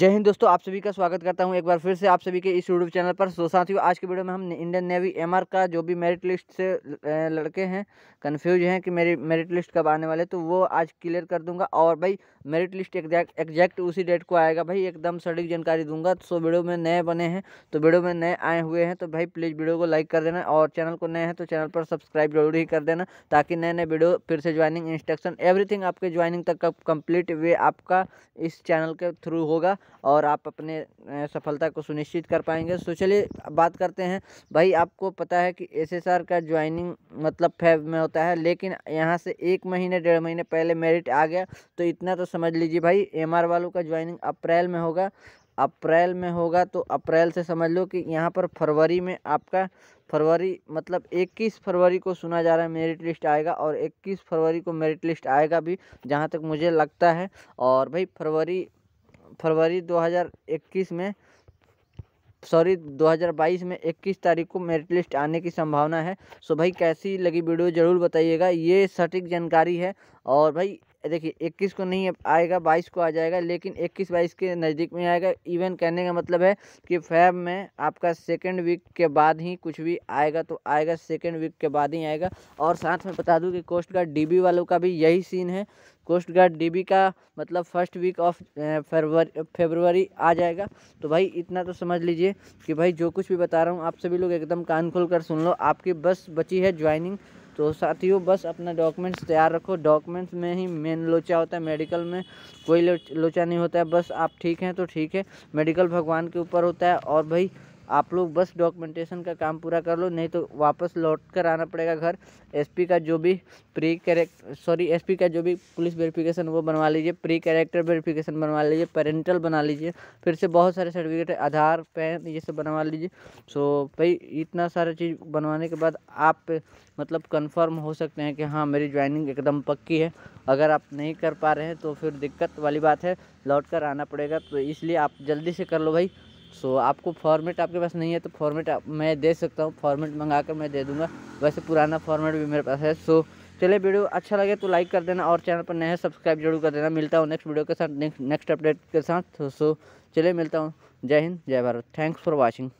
जय हिंद दोस्तों आप सभी का स्वागत करता हूं एक बार फिर से आप सभी के इस यूट्यूब चैनल पर सो तो साथियों आज के वीडियो में हम इंडियन नेवी एमआर का जो भी मेरिट लिस्ट से लड़के हैं कन्फ्यूज हैं कि मेरी मेरिट लिस्ट कब आने वाले तो वो आज क्लियर कर दूंगा और भाई मेरिट लिस्ट एग्जैक्ट उसी डेट को आएगा भाई एकदम सटीक जानकारी दूंगा सो तो वीडियो में नए बने हैं तो वीडियो में नए आए हुए हैं तो भाई प्लीज़ वीडियो को लाइक कर देना और चैनल को नए हैं तो चैनल पर सब्सक्राइब जरूर ही कर देना ताकि नए नए वीडियो फिर से ज्वाइनिंग इंस्ट्रक्शन एवरीथिंग आपके ज्वाइनिंग तक का कंप्लीट वे आपका इस चैनल के थ्रू होगा और आप अपने सफलता को सुनिश्चित कर पाएंगे तो चलिए बात करते हैं भाई आपको पता है कि एस का ज्वाइनिंग मतलब फैब में होता है लेकिन यहाँ से एक महीने डेढ़ महीने पहले मेरिट आ गया तो इतना तो समझ लीजिए भाई एम वालों का ज्वाइनिंग अप्रैल में होगा अप्रैल में होगा तो अप्रैल से समझ लो कि यहाँ पर फरवरी में आपका फरवरी मतलब 21 फरवरी को सुना जा रहा है मेरिट लिस्ट आएगा और 21 फरवरी को मेरिट लिस्ट आएगा भी जहाँ तक मुझे लगता है और भाई फरवरी फरवरी 2021 में सॉरी 2022 में 21 तारीख को मेरिट लिस्ट आने की संभावना है सो भाई कैसी लगी वीडियो ज़रूर बताइएगा ये सटीक जानकारी है और भाई देखिए इक्कीस को नहीं आएगा बाईस को आ जाएगा लेकिन इक्कीस बाईस के नज़दीक में आएगा इवन कहने का मतलब है कि फैब में आपका सेकेंड वीक के बाद ही कुछ भी आएगा तो आएगा सेकेंड वीक के बाद ही आएगा और साथ में बता दूँ कि कोस्ट गार्ड डी वालों का भी यही सीन है कोस्ट गार्ड डी का मतलब फर्स्ट वीक ऑफ फरवरी फेबरवरी आ जाएगा तो भाई इतना तो समझ लीजिए कि भाई जो कुछ भी बता रहा हूँ आप सभी लोग एकदम कान खोल कर सुन लो आपकी बस बची है ज्वाइनिंग तो साथियों बस अपना डॉक्यूमेंट्स तैयार रखो डॉक्यूमेंट्स में ही मेन लोचा होता है मेडिकल में कोई लोचा नहीं होता है बस आप ठीक हैं तो ठीक है मेडिकल भगवान के ऊपर होता है और भाई आप लोग बस डॉक्यूमेंटेशन का काम पूरा कर लो नहीं तो वापस लौट कर आना पड़ेगा घर एसपी का जो भी प्री करेक्ट सॉरी एसपी का जो भी पुलिस वेरिफिकेशन वो बनवा लीजिए प्री कैरेक्टर वेरिफिकेशन बनवा लीजिए पेरेंटल बना लीजिए फिर से बहुत सारे सर्टिफिकेट आधार पैन ये सब बनवा लीजिए सो भाई इतना सारा चीज़ बनवाने के बाद आप मतलब कन्फर्म हो सकते हैं कि हाँ मेरी ज्वाइनिंग एकदम पक्की है अगर आप नहीं कर पा रहे हैं तो फिर दिक्कत वाली बात है लौट कर आना पड़ेगा तो इसलिए आप जल्दी से कर लो भाई सो so, आपको फॉर्मेट आपके पास नहीं है तो फॉर्मेट मैं दे सकता हूँ फॉर्मेट मंगा कर मैं दे दूँगा वैसे पुराना फॉर्मेट भी मेरे पास है सो so, चलिए वीडियो अच्छा लगे तो लाइक कर देना और चैनल पर नए सब्सक्राइब जरूर कर देना मिलता हूँ नेक्स्ट वीडियो के साथ नेक्स्ट अपडेट के साथ सो so, चलिए मिलता हूँ जय हिंद जय भारत थैंक्स फॉर वॉचिंग